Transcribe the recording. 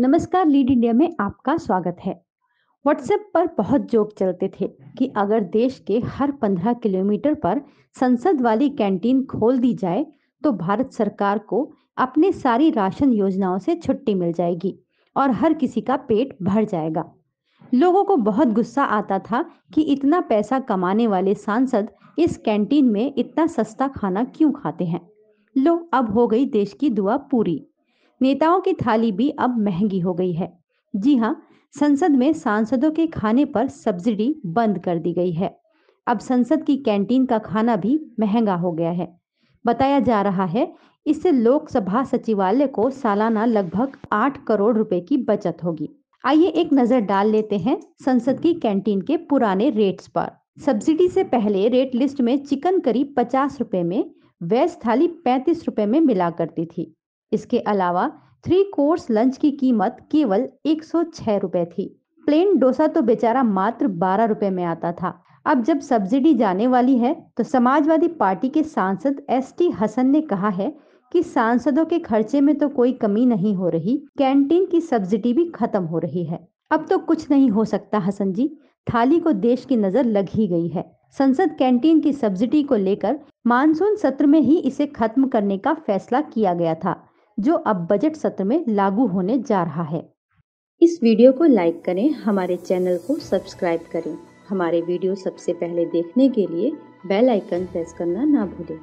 नमस्कार lead India में आपका स्वागत है व्हाट्सएप पर बहुत जोक चलते थे कि अगर देश के हर पंद्रह किलोमीटर पर संसद वाली कैंटीन खोल दी जाए तो भारत सरकार को अपने सारी राशन योजनाओं से छुट्टी मिल जाएगी और हर किसी का पेट भर जाएगा लोगों को बहुत गुस्सा आता था कि इतना पैसा कमाने वाले सांसद इस कैंटीन में इतना सस्ता खाना क्यों खाते हैं लो अब हो गई देश की दुआ पूरी नेताओं की थाली भी अब महंगी हो गई है जी हाँ संसद में सांसदों के खाने पर सब्सिडी बंद कर दी गई है अब संसद की कैंटीन का खाना भी महंगा हो गया है बताया जा रहा है इससे लोकसभा सचिवालय को सालाना लगभग आठ करोड़ रुपए की बचत होगी आइए एक नजर डाल लेते हैं संसद की कैंटीन के पुराने रेट्स पर सब्सिडी से पहले रेट लिस्ट में चिकन करी पचास रुपए में वेज थाली पैंतीस रुपए में मिला करती थी इसके अलावा थ्री कोर्स लंच की कीमत केवल एक सौ थी प्लेन डोसा तो बेचारा मात्र बारह रुपए में आता था अब जब सब्सिडी जाने वाली है तो समाजवादी पार्टी के सांसद एस टी हसन ने कहा है कि सांसदों के खर्चे में तो कोई कमी नहीं हो रही कैंटीन की सब्सिडी भी खत्म हो रही है अब तो कुछ नहीं हो सकता हसन जी थाली को देश की नजर लग ही गई है संसद कैंटीन की सब्सिडी को लेकर मानसून सत्र में ही इसे खत्म करने का फैसला किया गया था जो अब बजट सत्र में लागू होने जा रहा है इस वीडियो को लाइक करें हमारे चैनल को सब्सक्राइब करें हमारे वीडियो सबसे पहले देखने के लिए बेल आइकन प्रेस करना ना भूलें